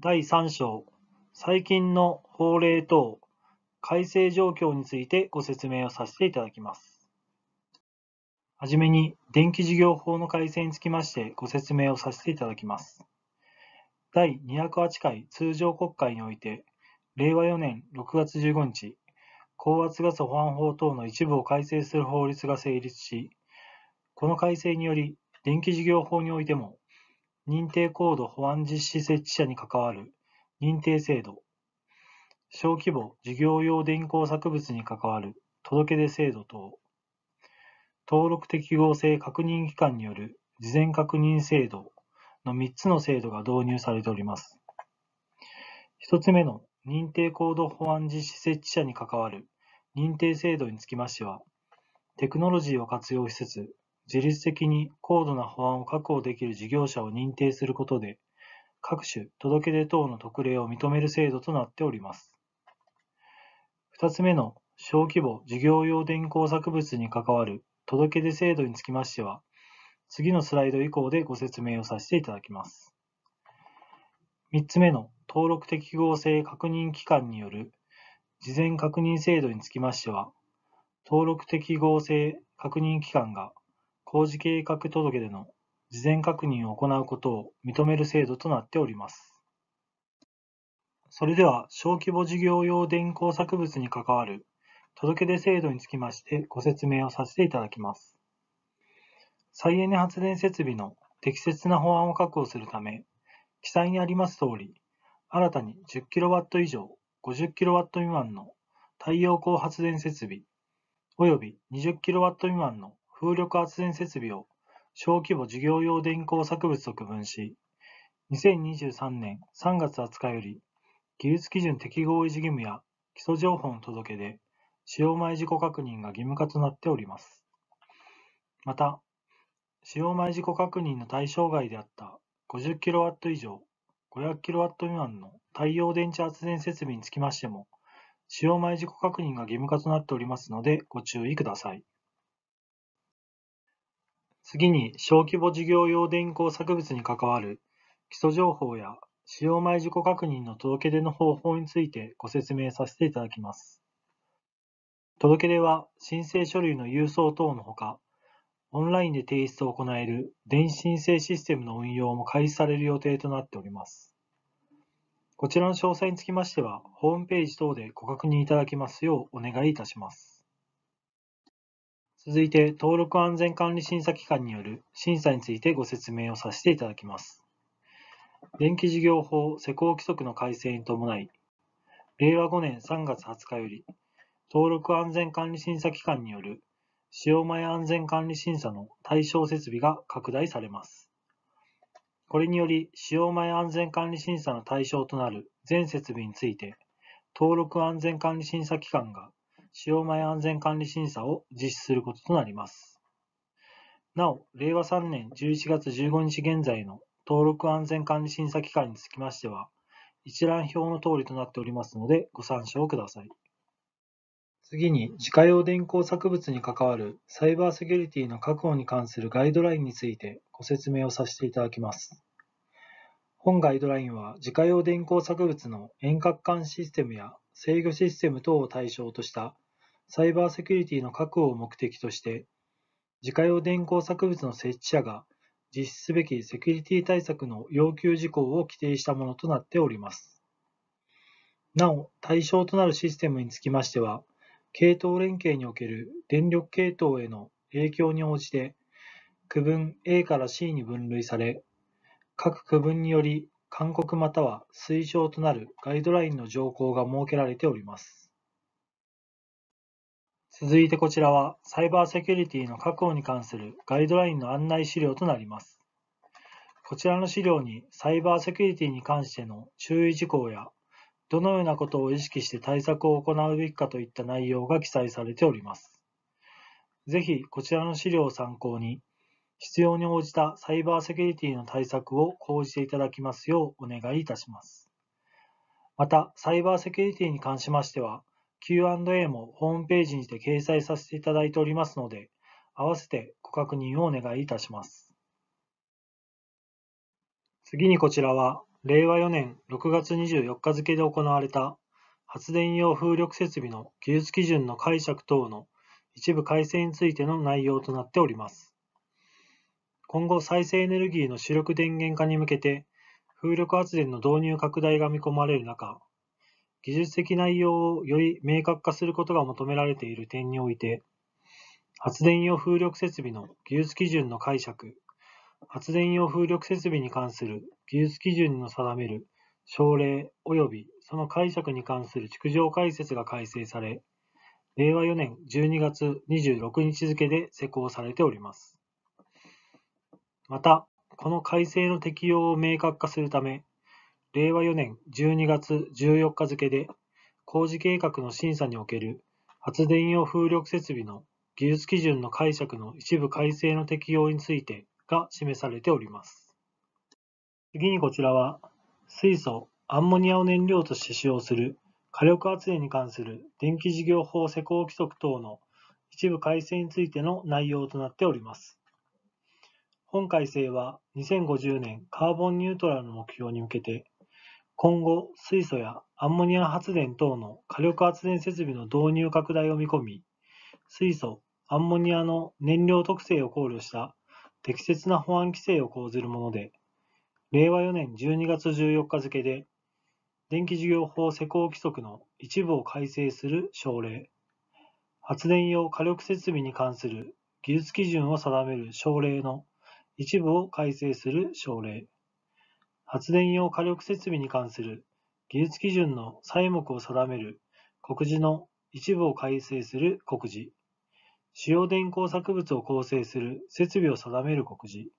第3章、最近の法令等改正状況についてご説明をさせていただきます。はじめに、電気事業法の改正につきましてご説明をさせていただきます。第208回通常国会において、令和4年6月15日、高圧ガス保安法等の一部を改正する法律が成立し、この改正により、電気事業法においても、認定コード保安実施設置者に関わる認定制度小規模事業用電光作物に関わる届出制度等登録適合性確認機関による事前確認制度の3つの制度が導入されております。1つ目の認定コード保安実施設置者に関わる認定制度につきましては、テクノロジーを活用しつつ、自律的に高度な保安を確保できる事業者を認定することで、各種届け出等の特例を認める制度となっております。2つ目の小規模事業用電工作物に関わる届け出制度につきましては、次のスライド以降でご説明をさせていただきます。3つ目の登録適合性確認機関による事前確認制度につきましては、登録適合性確認機関が工事計画届での事前確認を行うことを認める制度となっております。それでは、小規模事業用電工作物に関わる届出制度につきましてご説明をさせていただきます。再エネ発電設備の適切な法案を確保するため、記載にあります通り、新たに 10kW 以上 50kW 未満の太陽光発電設備、および 20kW 未満の風力発電設備を小規模事業用電工作物と区分し、2023年3月20日より、技術基準適合維持義務や基礎情報の届け出、使用前事故確認が義務化となっております。また、使用前事故確認の対象外であった 50kW 以上 500kW 未満の太陽電池発電設備につきましても、使用前事故確認が義務化となっておりますので、ご注意ください。次に、小規模事業用電光作物に関わる基礎情報や使用前事故確認の届け出の方法についてご説明させていただきます。届け出は申請書類の郵送等のほか、オンラインで提出を行える電子申請システムの運用も開始される予定となっております。こちらの詳細につきましては、ホームページ等でご確認いただきますようお願いいたします。続いて、登録安全管理審査機関による審査についてご説明をさせていただきます。電気事業法施行規則の改正に伴い、令和5年3月20日より、登録安全管理審査機関による使用前安全管理審査の対象設備が拡大されます。これにより、使用前安全管理審査の対象となる全設備について、登録安全管理審査機関が使用前安全管理審査を実施することとなります。なお、令和3年11月15日現在の登録安全管理審査機関につきましては、一覧表の通りとなっておりますので、ご参照ください。次に、自家用電光作物に関わるサイバーセキュリティの確保に関するガイドラインについてご説明をさせていただきます。本ガイドラインは、自家用電光作物の遠隔管システムや制御システム等を対象としたサイバーセキュリティの確保を目的として、自家用電光作物の設置者が実施すべきセキュリティ対策の要求事項を規定したものとなっております。なお、対象となるシステムにつきましては、系統連携における電力系統への影響に応じて、区分 A から C に分類され、各区分により勧告または推奨となるガイドラインの条項が設けられております。続いてこちらは、サイバーセキュリティの確保に関するガイドラインの案内資料となります。こちらの資料に、サイバーセキュリティに関しての注意事項や、どのようなことを意識して対策を行うべきかといった内容が記載されております。ぜひ、こちらの資料を参考に、必要に応じたサイバーセキュリティの対策を講じていただきますようお願いいたします。また、サイバーセキュリティに関しましては、Q&A もホームページにて掲載させていただいておりますので、合わせてご確認をお願いいたします。次にこちらは、令和4年6月24日付で行われた発電用風力設備の技術基準の解釈等の一部改正についての内容となっております。今後、再生エネルギーの主力電源化に向けて、風力発電の導入拡大が見込まれる中、技術的内容をより明確化することが求められている点において、発電用風力設備の技術基準の解釈、発電用風力設備に関する技術基準の定める省令及びその解釈に関する逐条解説が改正され、令和4年12月26日付で施行されております。また、この改正の適用を明確化するため、令和4年12月14日付で、工事計画の審査における発電用風力設備の技術基準の解釈の一部改正の適用についてが示されております。次にこちらは、水素、アンモニアを燃料として使用する火力発電に関する電気事業法施行規則等の一部改正についての内容となっております。本改正は2050年カーボンニュートラルの目標に向けて今後、水素やアンモニア発電等の火力発電設備の導入拡大を見込み、水素、アンモニアの燃料特性を考慮した適切な保安規制を講ずるもので、令和4年12月14日付で、電気事業法施行規則の一部を改正する省令、発電用火力設備に関する技術基準を定める省令の一部を改正する省令、発電用火力設備に関する技術基準の細目を定める告示の一部を改正する告示、使用電工作物を構成する設備を定める告示、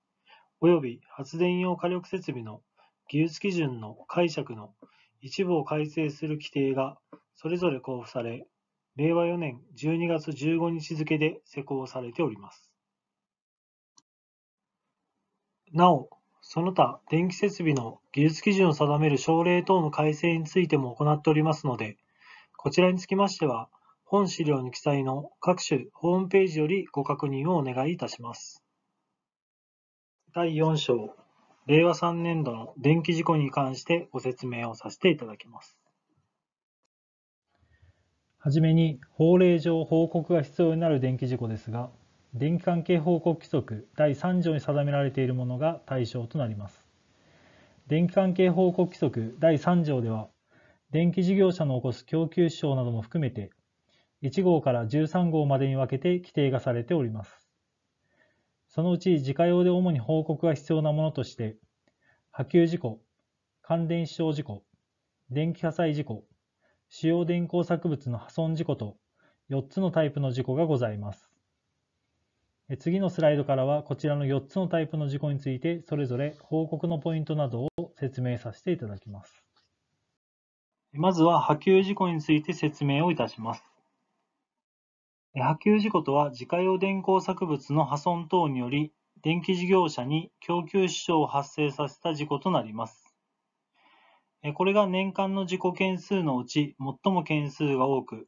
及び発電用火力設備の技術基準の解釈の一部を改正する規定がそれぞれ交付され、令和4年12月15日付で施行されております。なお、その他、電気設備の技術基準を定める省令等の改正についても行っておりますので、こちらにつきましては、本資料に記載の各種ホームページよりご確認をお願いいたします。第4章、令和3年度の電気事故に関してご説明をさせていただきます。はじめに、法令上報告が必要になる電気事故ですが、電気関係報告規則第3条に定められているものが対象となります。電気関係報告規則第3条では、電気事業者の起こす供給支障なども含めて、1号から13号までに分けて規定がされております。そのうち自家用で主に報告が必要なものとして、波及事故、関電支障事故、電気火災事故、主要電光作物の破損事故と4つのタイプの事故がございます。次のスライドからはこちらの4つのタイプの事故についてそれぞれ報告のポイントなどを説明させていただきます。まずは波及事故について説明をいたします。波及事故とは自家用電工作物の破損等により電気事業者に供給支障を発生させた事故となります。これが年間の事故件数のうち最も件数が多く、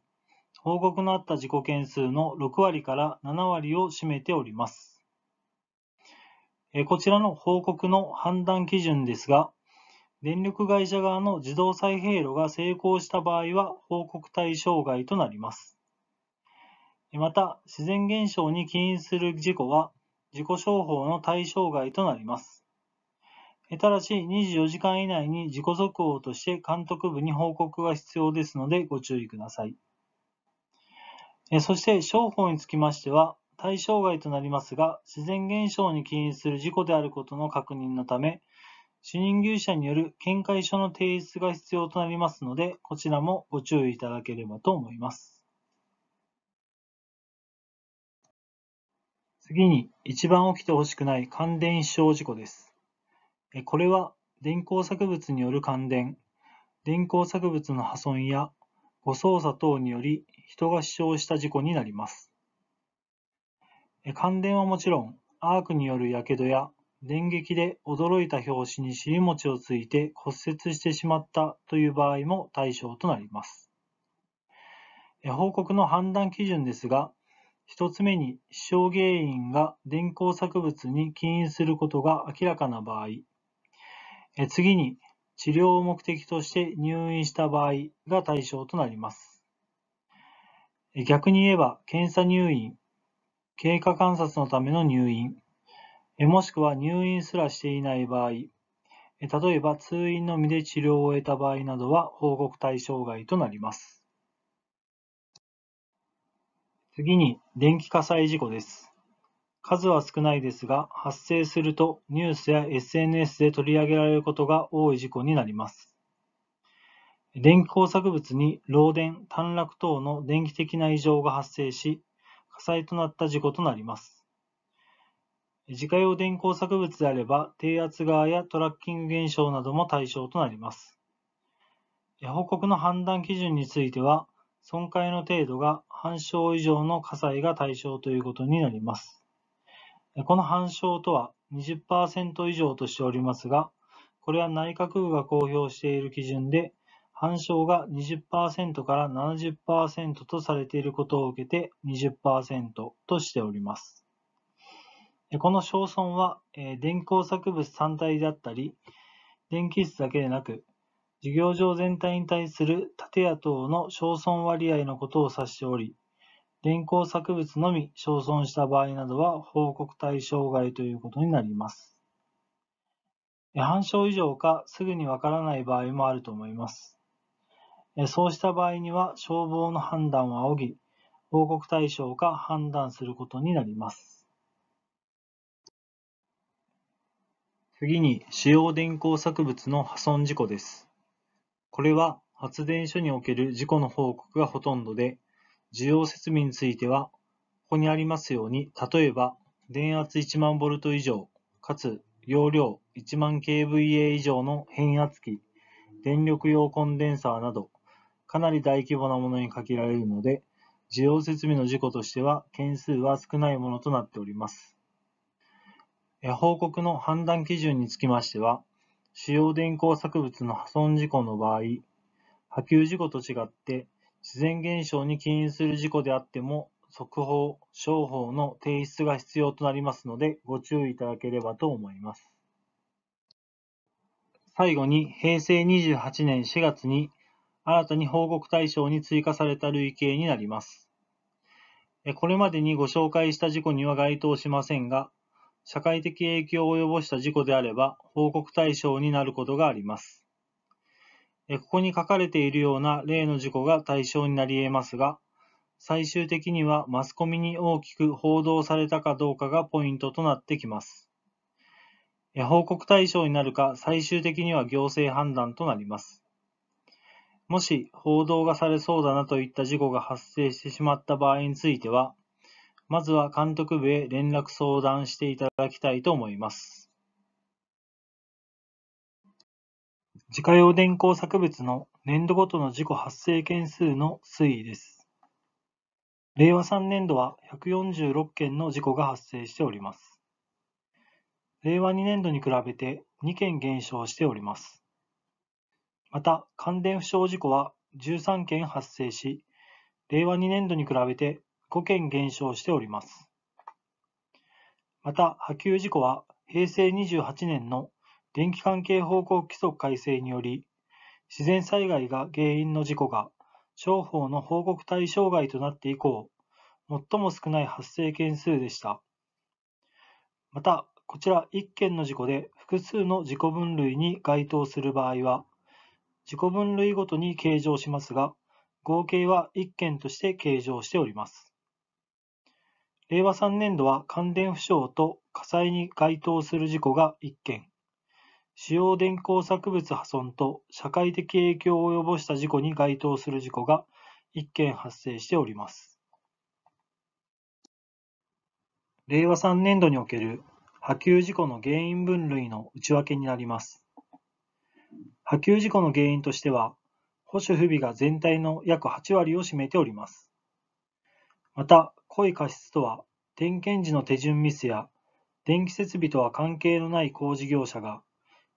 報告のあった事故件数の6割から7割を占めております。こちらの報告の判断基準ですが、電力会社側の自動再閉路が成功した場合は報告対象外となります。また、自然現象に起因する事故は事故商法の対象外となります。ただし、24時間以内に自己続報として監督部に報告が必要ですのでご注意ください。そして、商法につきましては、対象外となりますが、自然現象に起因する事故であることの確認のため、主任牛舎による見解書の提出が必要となりますので、こちらもご注意いただければと思います。次に、一番起きてほしくない感電死傷事故です。これは、電光作物による感電、電光作物の破損や誤操作等により人が死傷した事故になります。感電はもちろん、アークによる火傷や電撃で驚いた拍子に尻餅をついて骨折してしまったという場合も対象となります。報告の判断基準ですが、1つ目に死傷原因が電光作物に起因することが明らかな場合、次に治療を目的として入院した場合が対象となります。逆に言えば、検査入院、経過観察のための入院、もしくは入院すらしていない場合、例えば通院のみで治療を終えた場合などは報告対象外となります。次に、電気火災事故です。数は少ないですが、発生するとニュースや SNS で取り上げられることが多い事故になります。電気工作物に漏電、短絡等の電気的な異常が発生し、火災となった事故となります。自家用電工作物であれば、低圧側やトラッキング現象なども対象となります。報告の判断基準については、損壊の程度が半傷以上の火災が対象ということになります。この反証とは20%以上としておりますが、これは内閣府が公表している基準で、反証が20%から70%とされていることを受けて20%としております。この焼損は、電光作物単体であったり、電気室だけでなく、事業場全体に対する建屋等の焼損割合のことを指しており、電行作物のみ焼損した場合などは報告対象外ということになります。半症以上かすぐにわからない場合もあると思います。そうした場合には消防の判断を仰ぎ、報告対象か判断することになります。次に、使用電光作物の破損事故です。これは発電所における事故の報告がほとんどで、需要説明については、ここにありますように、例えば、電圧1万ボルト以上、かつ容量1万 kVA 以上の変圧器、電力用コンデンサーなど、かなり大規模なものに限られるので、需要設備の事故としては件数は少ないものとなっております。報告の判断基準につきましては、主要電光作物の破損事故の場合、波及事故と違って自然現象に起因する事故であっても、速報、商法の提出が必要となりますので、ご注意いただければと思います。最後に、平成28年4月に、新たに報告対象に追加された類型になります。これまでにご紹介した事故には該当しませんが、社会的影響を及ぼした事故であれば、報告対象になることがあります。ここに書かれているような例の事故が対象になり得ますが、最終的にはマスコミに大きく報道されたかどうかがポイントとなってきます。報告対象になるか最終的には行政判断となります。もし報道がされそうだなといった事故が発生してしまった場合については、まずは監督部へ連絡相談していただきたいと思います。自家用電工作物の年度ごとの事故発生件数の推移です。令和3年度は146件の事故が発生しております。令和2年度に比べて2件減少しております。また、関連不詳事故は13件発生し、令和2年度に比べて5件減少しております。また、波及事故は平成28年の電気関係報告規則改正により、自然災害が原因の事故が、商法の報告対象外となって以降、最も少ない発生件数でした。また、こちら1件の事故で複数の事故分類に該当する場合は、事故分類ごとに計上しますが、合計は1件として計上しております。令和3年度は関連不詳と火災に該当する事故が1件、使用電光作物破損と社会的影響を及ぼした事故に該当する事故が1件発生しております。令和3年度における波及事故の原因分類の内訳になります。波及事故の原因としては、保守不備が全体の約8割を占めております。また、故意過失とは、点検時の手順ミスや、電気設備とは関係のない工事業者が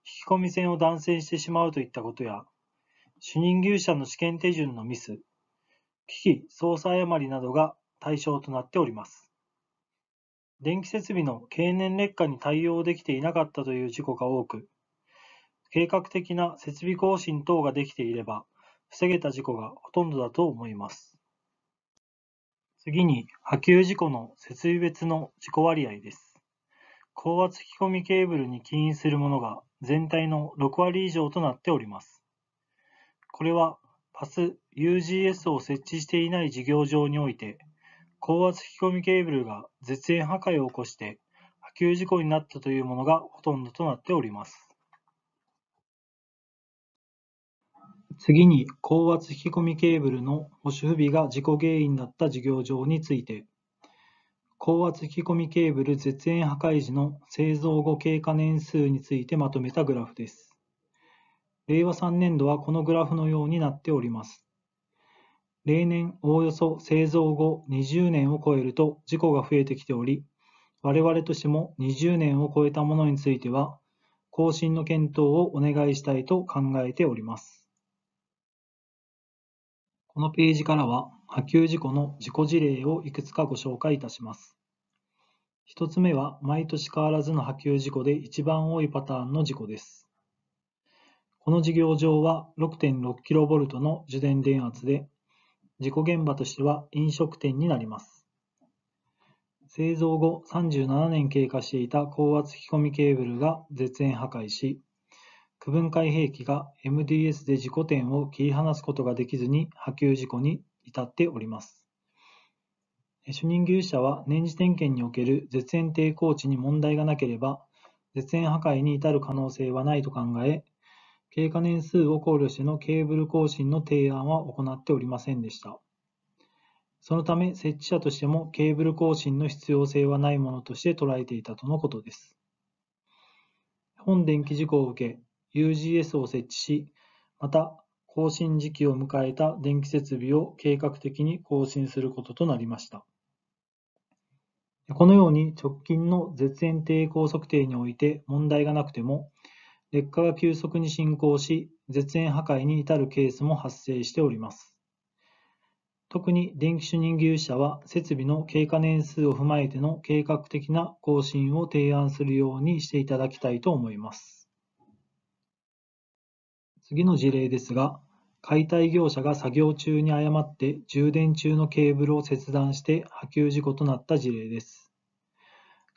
引き込み線を断線してしまうといったことや、主任牛舎の試験手順のミス、機器操作誤りなどが対象となっております。電気設備の経年劣化に対応できていなかったという事故が多く、計画的な設備更新等ができていれば、防げた事故がほとんどだと思います。次に、波及事故の設備別の事故割合です。高圧引込ケーブルに起因するものが全体の6割以上となっております。これはパス u g s を設置していない事業場において、高圧引き込みケーブルが絶縁破壊を起こして波及事故になったというものがほとんどとなっております。次に高圧引き込みケーブルの保守不備が事故原因だった事業場について高圧引込みケーブル絶縁破壊時の製造後経過年数についてまとめたグラフです。令和3年度はこのグラフのようになっております。例年おおよそ製造後20年を超えると事故が増えてきており、我々としても20年を超えたものについては、更新の検討をお願いしたいと考えております。このページからは、波及事故の事故事例をいくつかご紹介いたします。1つ目は、毎年変わらずの波及事故で一番多いパターンの事故です。この事業場は 6.6kV の受電電圧で、事故現場としては飲食店になります。製造後37年経過していた高圧引き込みケーブルが絶縁破壊し、区分解閉器が MDS で事故点を切り離すことができずに波及事故に至っております。主任技術者は年次点検における絶縁抵抗値に問題がなければ、絶縁破壊に至る可能性はないと考え、経過年数を考慮してのケーブル更新の提案は行っておりませんでした。そのため、設置者としてもケーブル更新の必要性はないものとして捉えていたとのことです。本電気事故を受け、UGS を設置し、また更新時期を迎えた電気設備を計画的に更新することとなりました。このように直近の絶縁抵抗測定において問題がなくても、劣化が急速に進行し、絶縁破壊に至るケースも発生しております。特に電気主任技術者は設備の経過年数を踏まえての計画的な更新を提案するようにしていただきたいと思います。次の事例ですが、解体業者が作業中に誤って充電中のケーブルを切断して波及事故となった事例です。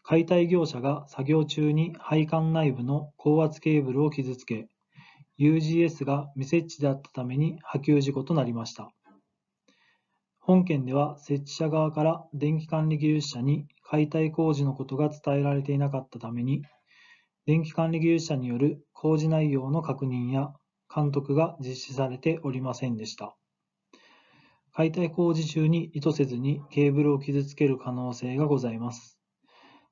解体業者が作業中に配管内部の高圧ケーブルを傷つけ、UGS が未設置であったために波及事故となりました。本件では設置者側から電気管理技術者に解体工事のことが伝えられていなかったために、電気管理技術者による工事内容の確認や監督が実施されておりませんでした。解体工事中に意図せずにケーブルを傷つける可能性がございます。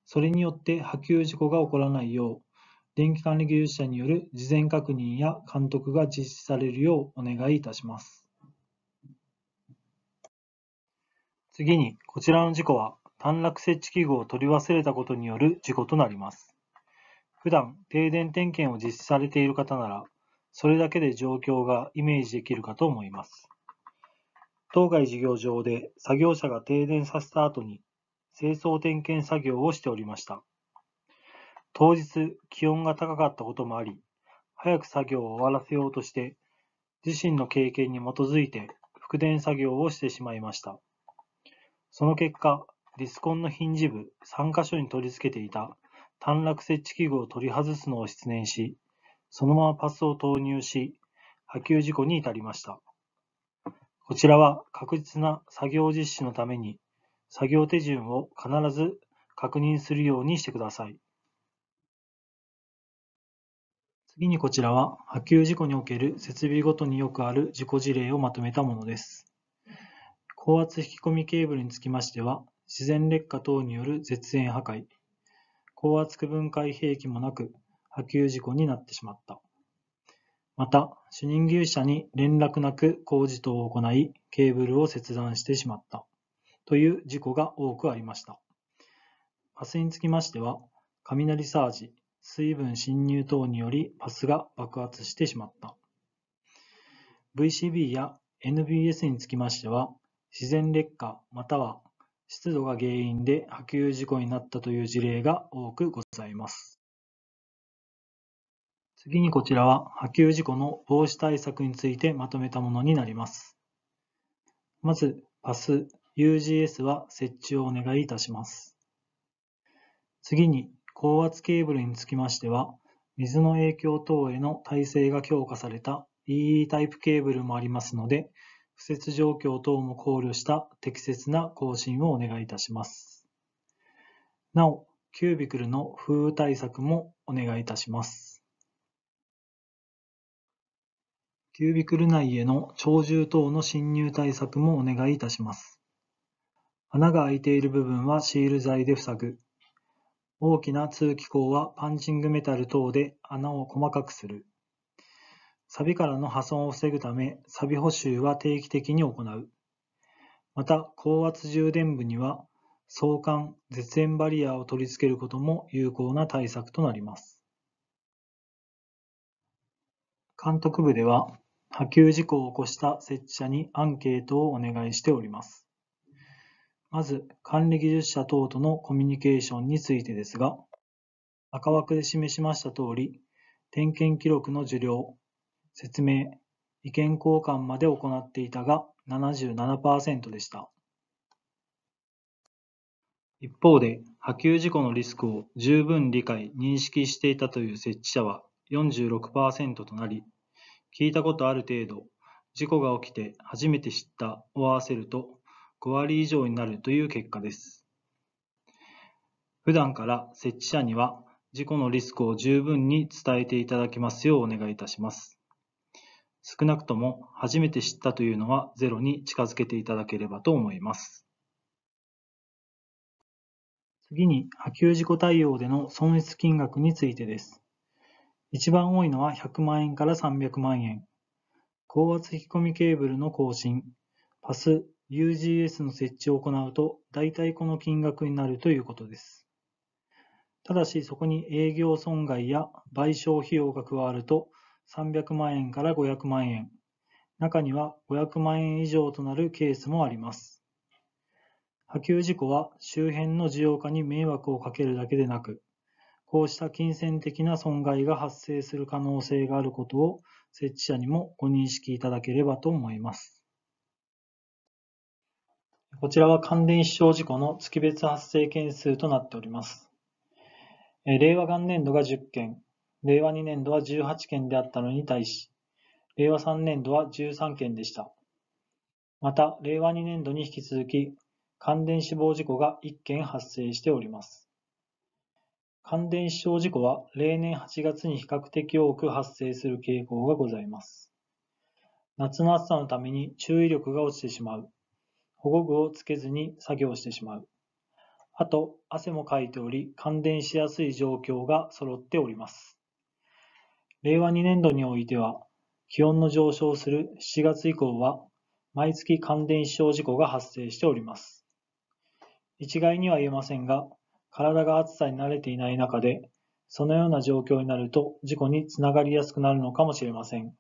それによって波及事故が起こらないよう、電気管理技術者による事前確認や監督が実施されるようお願いいたします。次に、こちらの事故は、短絡設置器具を取り忘れたことによる事故となります。普段、停電点検を実施されている方なら、それだけで状況がイメージできるかと思います。当該事業場で作業者が停電させた後に清掃点検作業をしておりました。当日気温が高かったこともあり、早く作業を終わらせようとして、自身の経験に基づいて復電作業をしてしまいました。その結果、ディスコンのヒンジ部3箇所に取り付けていた短絡設置器具を取り外すのを失念し、そのままパスを投入し、波及事故に至りました。こちらは確実な作業実施のために、作業手順を必ず確認するようにしてください。次にこちらは波及事故における設備ごとによくある事故事例をまとめたものです。高圧引き込みケーブルにつきましては、自然劣化等による絶縁破壊、高圧区分解兵器もなく、波及事故になってしまった。また、主任牛舎に連絡なく工事等を行い、ケーブルを切断してしまった。という事故が多くありました。パスにつきましては、雷サージ、水分侵入等によりパスが爆発してしまった。VCB や NBS につきましては、自然劣化または湿度が原因で波及事故になったという事例が多くございます。次にこちらは波及事故の防止対策についてまとめたものになります。まず、パス UGS は設置をお願いいたします。次に、高圧ケーブルにつきましては、水の影響等への耐性が強化された EE タイプケーブルもありますので、不設状況等も考慮した適切な更新をお願いいたします。なお、キュービクルの風雨対策もお願いいたします。キュービクル内への鳥獣等の侵入対策もお願いいたします。穴が開いている部分はシール剤で塞ぐ。大きな通気口はパンチングメタル等で穴を細かくする。錆からの破損を防ぐため、錆補修は定期的に行う。また、高圧充電部には、相関、絶縁バリアを取り付けることも有効な対策となります。監督部では、波及事故を起こした設置者にアンケートをお願いしております。まず、管理技術者等とのコミュニケーションについてですが、赤枠で示しました通り、点検記録の受領、説明、意見交換まで行っていたが77%でした。一方で、波及事故のリスクを十分理解・認識していたという設置者は46%となり、聞いたことある程度、事故が起きて初めて知ったを合わせると5割以上になるという結果です。普段から設置者には事故のリスクを十分に伝えていただきますようお願いいたします。少なくとも初めて知ったというのはゼロに近づけていただければと思います。次に波及事故対応での損失金額についてです。一番多いのは100万円から300万円。高圧引き込みケーブルの更新、パス、UGS の設置を行うと、大体この金額になるということです。ただし、そこに営業損害や賠償費用が加わると、300万円から500万円、中には500万円以上となるケースもあります。波及事故は周辺の需要家に迷惑をかけるだけでなく、こうした金銭的な損害が発生する可能性があることを設置者にもご認識いただければと思います。こちらは関連死傷事故の月別発生件数となっております。令和元年度が10件、令和2年度は18件であったのに対し、令和3年度は13件でした。また、令和2年度に引き続き、関連死亡事故が1件発生しております。感電死傷事故は、例年8月に比較的多く発生する傾向がございます。夏の暑さのために注意力が落ちてしまう。保護具をつけずに作業してしまう。あと、汗もかいており、感電しやすい状況が揃っております。令和2年度においては、気温の上昇する7月以降は、毎月感電死傷事故が発生しております。一概には言えませんが、体が暑さに慣れていない中で、そのような状況になると事故につながりやすくなるのかもしれません。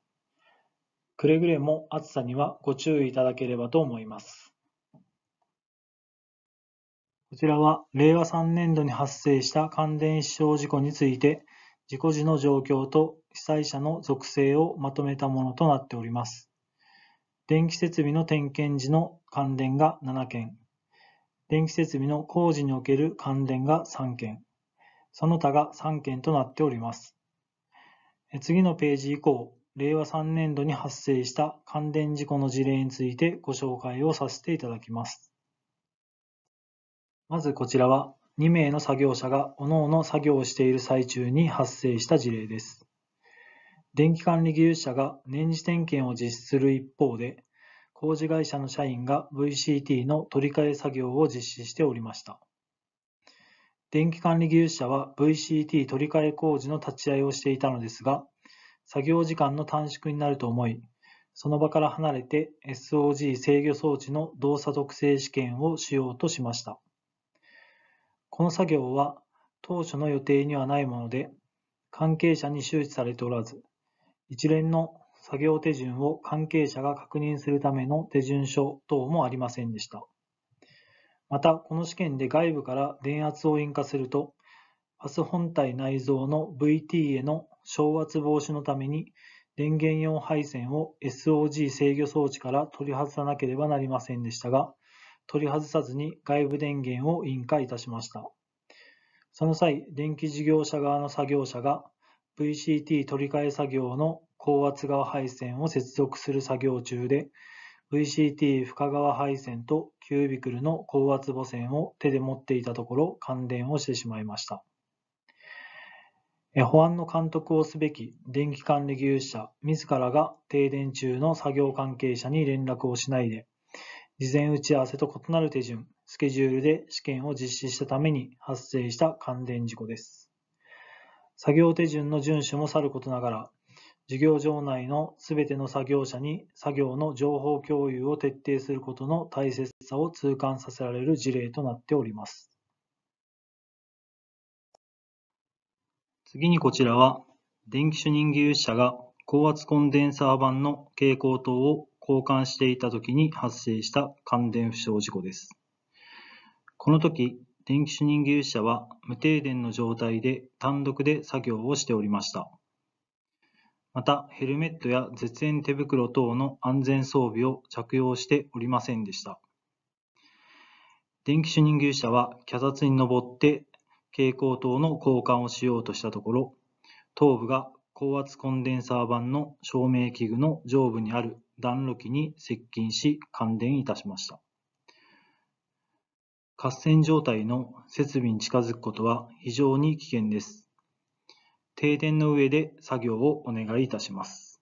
くれぐれも暑さにはご注意いただければと思います。こちらは令和3年度に発生した感電死傷事故について、事故時の状況と被災者の属性をまとめたものとなっております。電気設備の点検時の関連が7件、電気設備の工事における関連が3件、その他が3件となっております。次のページ以降、令和3年度に発生した関連事故の事例についてご紹介をさせていただきます。まずこちらは2名の作業者が各々作業をしている最中に発生した事例です。電気管理技術者が年次点検を実施する一方で、工事会社の社員が VCT の取り替え作業を実施しておりました。電気管理技術者は VCT 取り替え工事の立ち会いをしていたのですが、作業時間の短縮になると思い、その場から離れて SOG 制御装置の動作特性試験をしようとしました。この作業は当初の予定にはないもので、関係者に周知されておらず、一連の作業手順を関係者が確認するための手順書等もありませんでした。また、この試験で外部から電圧を引火すると、パス本体内蔵の VT への昇圧防止のために、電源用配線を SOG 制御装置から取り外さなければなりませんでしたが、取り外さずに外部電源を引火いたしました。その際、電気事業者側の作業者が VCT 取り替え作業の高圧側配線を接続する作業中で、VCT 深川配線とキュービクルの高圧母線を手で持っていたところ感電をしてしまいました。保安の監督をすべき電気管理技術者自らが停電中の作業関係者に連絡をしないで、事前打ち合わせと異なる手順、スケジュールで試験を実施したために発生した感電事故です。作業手順の遵守もさることながら、事業場内のすべての作業者に作業の情報共有を徹底することの大切さを痛感させられる事例となっております。次にこちらは、電気主任技術者が高圧コンデンサー板の蛍光灯を交換していたときに発生した感電負傷事故です。この時、電気主任技術者は無停電の状態で単独で作業をしておりました。また、ヘルメットや絶縁手袋等の安全装備を着用しておりませんでした。電気主任牛車は脚立に登って蛍光灯の交換をしようとしたところ、頭部が高圧コンデンサー板の照明器具の上部にある暖炉機に接近し感電いたしました。合戦状態の設備に近づくことは非常に危険です。停電の上で作業をお願いいたします。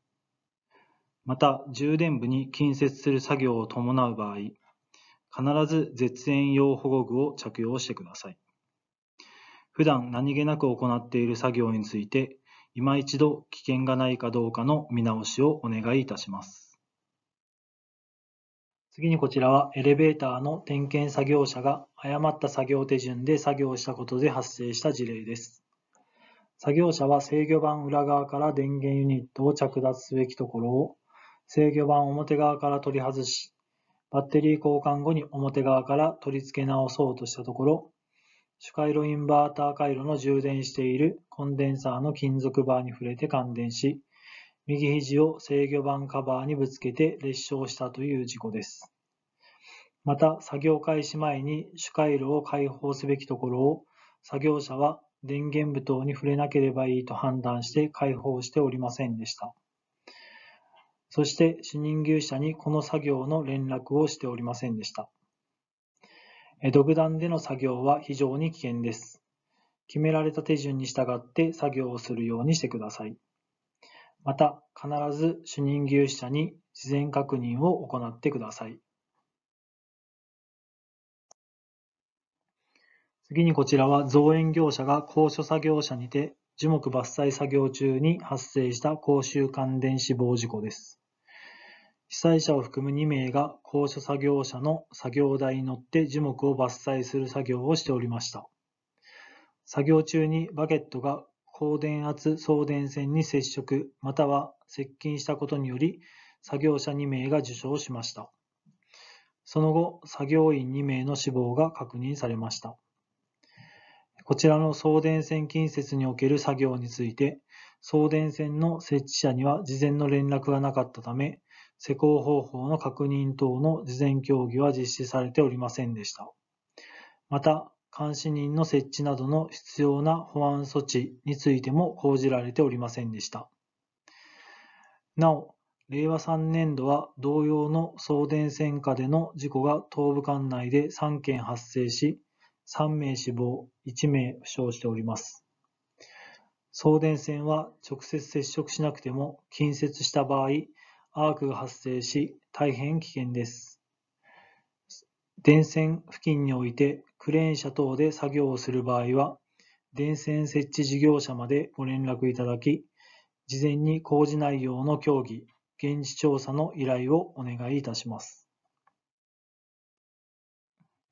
また、充電部に近接する作業を伴う場合、必ず絶縁用保護具を着用してください。普段何気なく行っている作業について、今一度危険がないかどうかの見直しをお願いいたします。次にこちらはエレベーターの点検作業者が誤った作業手順で作業したことで発生した事例です。作業者は制御盤裏側から電源ユニットを着脱すべきところを制御盤表側から取り外し、バッテリー交換後に表側から取り付け直そうとしたところ、主回路インバーター回路の充電しているコンデンサーの金属バーに触れて感電し、右肘を制御盤カバーにぶつけて裂傷したという事故です。また、作業開始前に主回路を開放すべきところを作業者は電源部等に触れなければいいと判断して解放しておりませんでした。そして主任牛舎にこの作業の連絡をしておりませんでした。独断での作業は非常に危険です。決められた手順に従って作業をするようにしてください。また、必ず主任牛舎に事前確認を行ってください。次にこちらは造園業者が高所作業車にて樹木伐採作業中に発生した公衆感電死亡事故です。被災者を含む2名が高所作業車の作業台に乗って樹木を伐採する作業をしておりました。作業中にバケットが高電圧送電線に接触または接近したことにより作業者2名が受傷しました。その後、作業員2名の死亡が確認されました。こちらの送電線近接における作業について、送電線の設置者には事前の連絡がなかったため、施工方法の確認等の事前協議は実施されておりませんでした。また、監視人の設置などの必要な保安措置についても講じられておりませんでした。なお、令和3年度は同様の送電線下での事故が東部管内で3件発生し、3名死亡、1名負傷しております。送電線は直接接触しなくても近接した場合、アークが発生し大変危険です。電線付近においてクレーン車等で作業をする場合は、電線設置事業者までご連絡いただき、事前に工事内容の協議、現地調査の依頼をお願いいたします。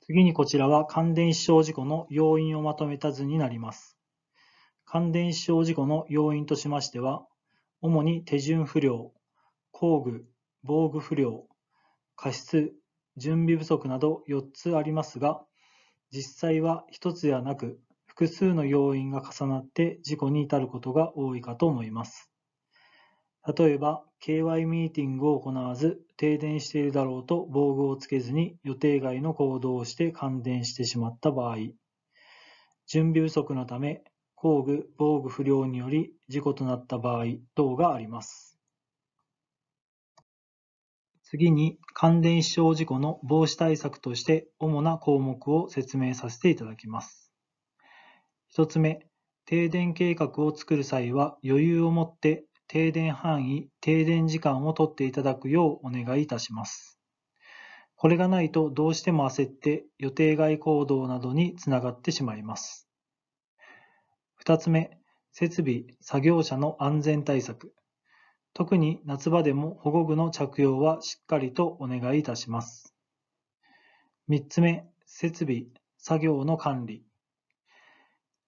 次にこちらは感電死傷事故の要因をまとめた図になります。感電死傷事故の要因としましては、主に手順不良、工具、防具不良、過失、準備不足など4つありますが、実際は1つではなく複数の要因が重なって事故に至ることが多いかと思います。例えば、KY ミーティングを行わず、停電しているだろうと防具をつけずに予定外の行動をして感電してしまった場合、準備不足のため、工具、防具不良により事故となった場合等があります。次に感電死傷事故の防止対策として主な項目を説明させていただきます。1つ目、停電計画を作る際は余裕を持って停電範囲、停電時間をとっていただくようお願いいたします。これがないとどうしても焦って予定外行動などにつながってしまいます。二つ目、設備・作業者の安全対策。特に夏場でも保護具の着用はしっかりとお願いいたします。三つ目、設備・作業の管理。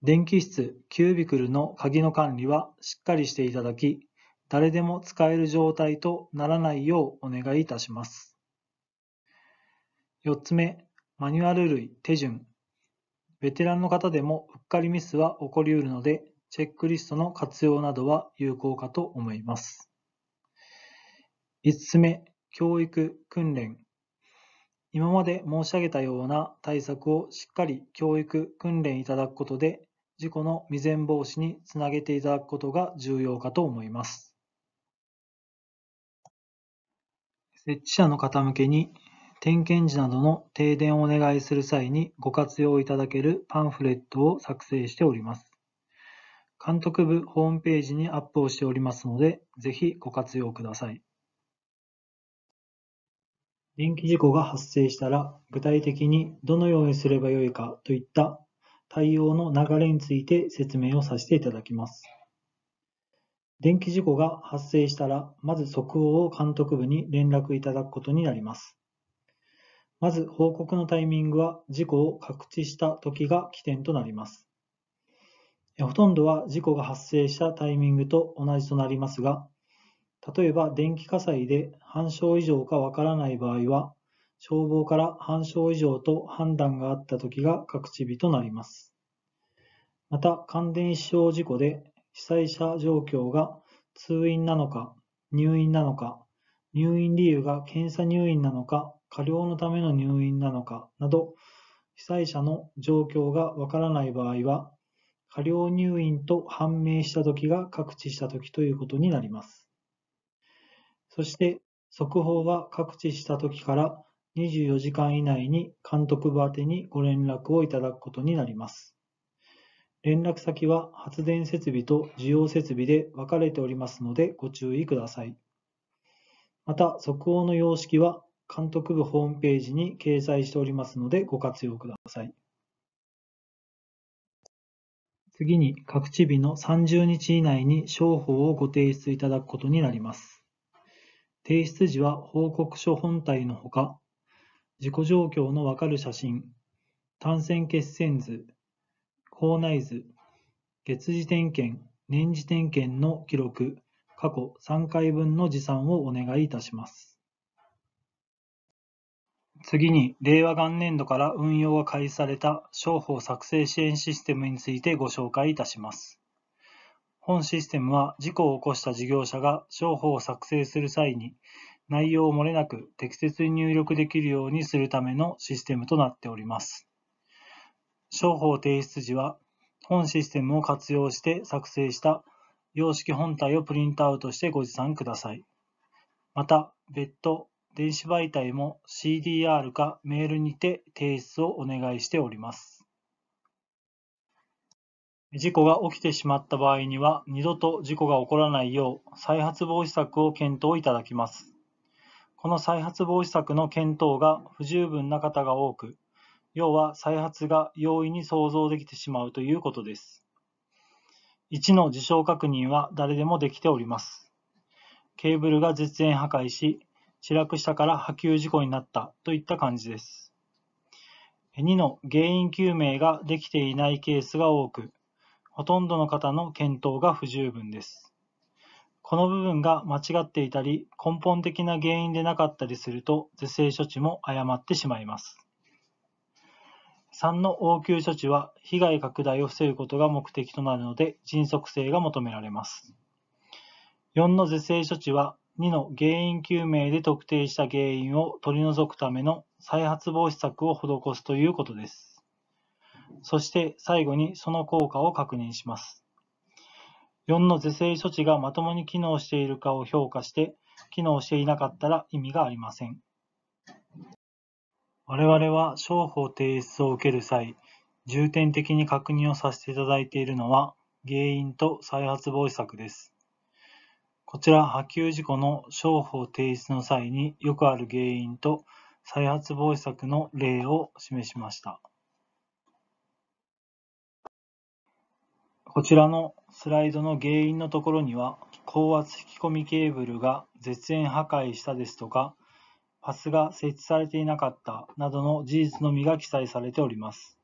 電気室、キュービクルの鍵の管理はしっかりしていただき、誰でも使える状態とならないようお願いいたします。4つ目、マニュアル類、手順。ベテランの方でもうっかりミスは起こりうるので、チェックリストの活用などは有効かと思います。5つ目、教育、訓練。今まで申し上げたような対策をしっかり教育、訓練いただくことで、事故の未然防止につなげていただくことが重要かと思います。設置者の方向けに、点検時などの停電をお願いする際にご活用いただけるパンフレットを作成しております。監督部ホームページにアップをしておりますので、ぜひご活用ください。電気事故が発生したら、具体的にどのようにすればよいかといった対応の流れについて説明をさせていただきます。電気事故が発生したら、まず速報を監督部に連絡いただくことになります。まず報告のタイミングは事故を確知した時が起点となります。ほとんどは事故が発生したタイミングと同じとなりますが、例えば電気火災で半症以上かわからない場合は、消防から半症以上と判断があった時が確知日となります。また、感電死傷事故で被災者状況が通院なのか入院なのか、入院理由が検査入院なのか、過料のための入院なのかなど、被災者の状況がわからない場合は、過料入院と判明したときが各地したときということになります。そして、速報は各地したときから24時間以内に監督部宛にご連絡をいただくことになります。連絡先は発電設備と需要設備で分かれておりますのでご注意ください。また、速報の様式は監督部ホームページに掲載しておりますのでご活用ください。次に、各地日の30日以内に商法をご提出いただくことになります。提出時は報告書本体のほか、事故状況のわかる写真、単線決線図、校内図、月次点検、年次点検の記録、過去3回分の持参をお願いいたします。次に、令和元年度から運用が開始された商法作成支援システムについてご紹介いたします。本システムは、事故を起こした事業者が商法を作成する際に、内容を漏れなく適切に入力できるようにするためのシステムとなっております。商法提出時は、本システムを活用して作成した様式本体をプリントアウトしてご持参ください。また、別途、電子媒体も CDR かメールにて提出をお願いしております。事故が起きてしまった場合には、二度と事故が起こらないよう、再発防止策を検討いただきます。この再発防止策の検討が不十分な方が多く、要は再発が容易に想像できてしまうということです。1の事象確認は誰でもできております。ケーブルが絶縁破壊し、散落したから波及事故になったといった感じです。2の原因究明ができていないケースが多く、ほとんどの方の検討が不十分です。この部分が間違っていたり、根本的な原因でなかったりすると、是正処置も誤ってしまいます。3の応急処置は被害拡大を防ぐことが目的となるので迅速性が求められます。4の是正処置は2の原因究明で特定した原因を取り除くための再発防止策を施すということです。そして最後にその効果を確認します。4の是正処置がまともに機能しているかを評価して、機能していなかったら意味がありません。我々は商法提出を受ける際、重点的に確認をさせていただいているのは、原因と再発防止策です。こちら、波及事故の商法提出の際によくある原因と再発防止策の例を示しました。こちらのスライドの原因のところには、高圧引き込みケーブルが絶縁破壊したですとか、パスが設置されていなかったなどの事実のみが記載されております。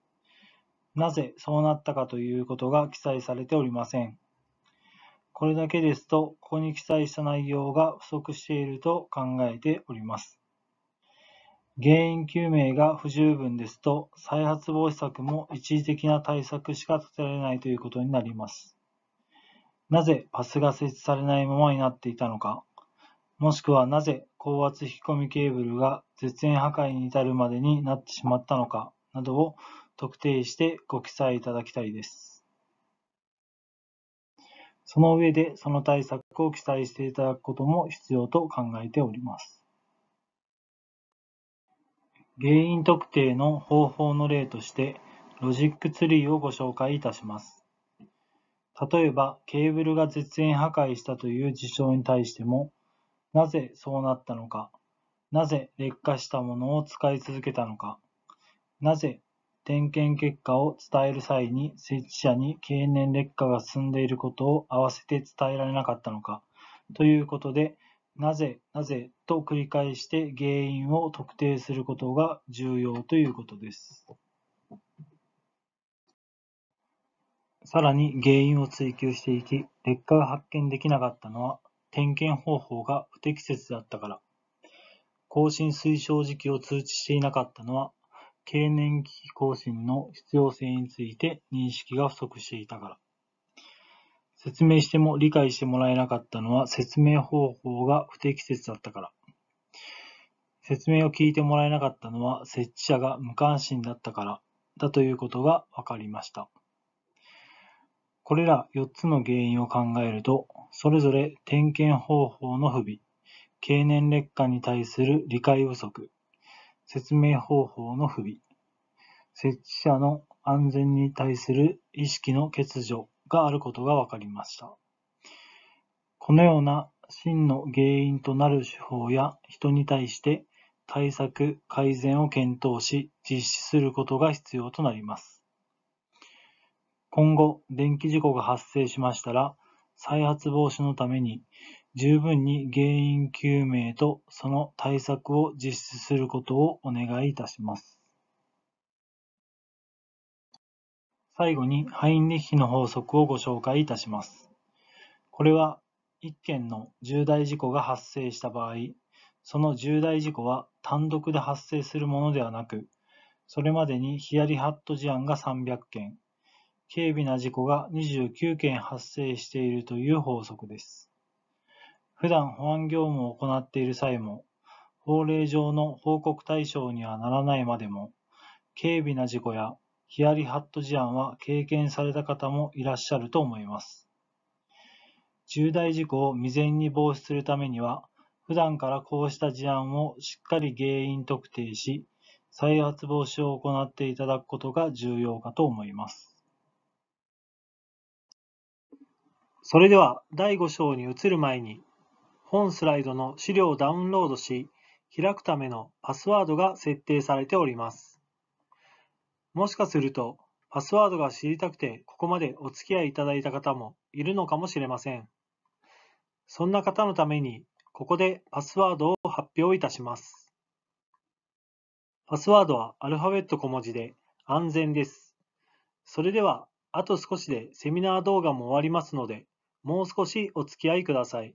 なぜそうなったかということが記載されておりません。これだけですと、ここに記載した内容が不足していると考えております。原因究明が不十分ですと、再発防止策も一時的な対策しか立てられないということになります。なぜパスが設置されないままになっていたのか、もしくはなぜ高圧引き込みケーブルが絶縁破壊に至るまでになってしまったのかなどを特定してご記載いただきたいです。その上でその対策を記載していただくことも必要と考えております。原因特定の方法の例としてロジックツリーをご紹介いたします。例えばケーブルが絶縁破壊したという事象に対してもなぜそうなったのか。なぜ劣化したものを使い続けたのか。なぜ点検結果を伝える際に設置者に経年劣化が進んでいることを合わせて伝えられなかったのか。ということで、なぜ、なぜと繰り返して原因を特定することが重要ということです。さらに原因を追求していき、劣化が発見できなかったのは点検方法が不適切だったから。更新推奨時期を通知していなかったのは、経年危機更新の必要性について認識が不足していたから。説明しても理解してもらえなかったのは説明方法が不適切だったから。説明を聞いてもらえなかったのは設置者が無関心だったからだということが分かりました。これら4つの原因を考えると、それぞれ点検方法の不備、経年劣化に対する理解不足、説明方法の不備、設置者の安全に対する意識の欠如があることが分かりました。このような真の原因となる手法や人に対して対策、改善を検討し実施することが必要となります。今後、電気事故が発生しましたら、再発防止のために、十分に原因究明とその対策を実施することをお願いいたします。最後にハインリッヒの法則をご紹介いたします。これは1件の重大事故が発生した場合、その重大事故は単独で発生するものではなく、それまでにヒヤリハット事案が300件、軽微な事故が29件発生しているという法則です。普段保安業務を行っている際も、法令上の報告対象にはならないまでも、軽微な事故やヒヤリハット事案は経験された方もいらっしゃると思います。重大事故を未然に防止するためには、普段からこうした事案をしっかり原因特定し、再発防止を行っていただくことが重要かと思います。それでは第5章に移る前に、本スライドの資料をダウンロードし、開くためのパスワードが設定されております。もしかすると、パスワードが知りたくてここまでお付き合いいただいた方もいるのかもしれません。そんな方のために、ここでパスワードを発表いたします。パスワードはアルファベット小文字で安全です。それでは、あと少しでセミナー動画も終わりますので、もう少しお付き合いください